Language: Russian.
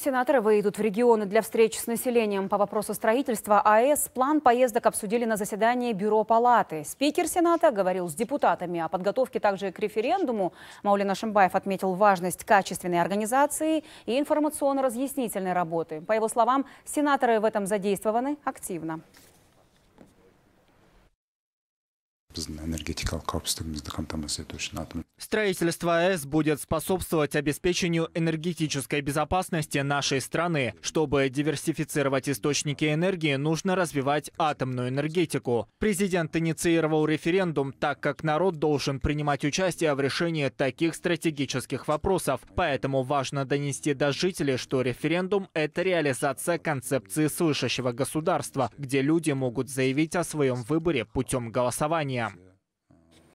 Сенаторы выйдут в регионы для встреч с населением по вопросу строительства АЭС. План поездок обсудили на заседании Бюро Палаты. Спикер Сената говорил с депутатами о подготовке также к референдуму. Маулина Ашимбаев отметил важность качественной организации и информационно-разъяснительной работы. По его словам, сенаторы в этом задействованы активно біздің энергетикалық қауіпсіздігімізді қамтамасыз ету үшін атом Строительство АЭС будет способствовать обеспечению энергетической безопасности нашей страны. Чтобы диверсифицировать источники энергии, нужно развивать атомную энергетику. Президент инициировал референдум, так как народ должен принимать участие в решении таких стратегических вопросов. Поэтому важно донести до жителей, что референдум – это реализация концепции слышащего государства, где люди могут заявить о своем выборе путем голосования.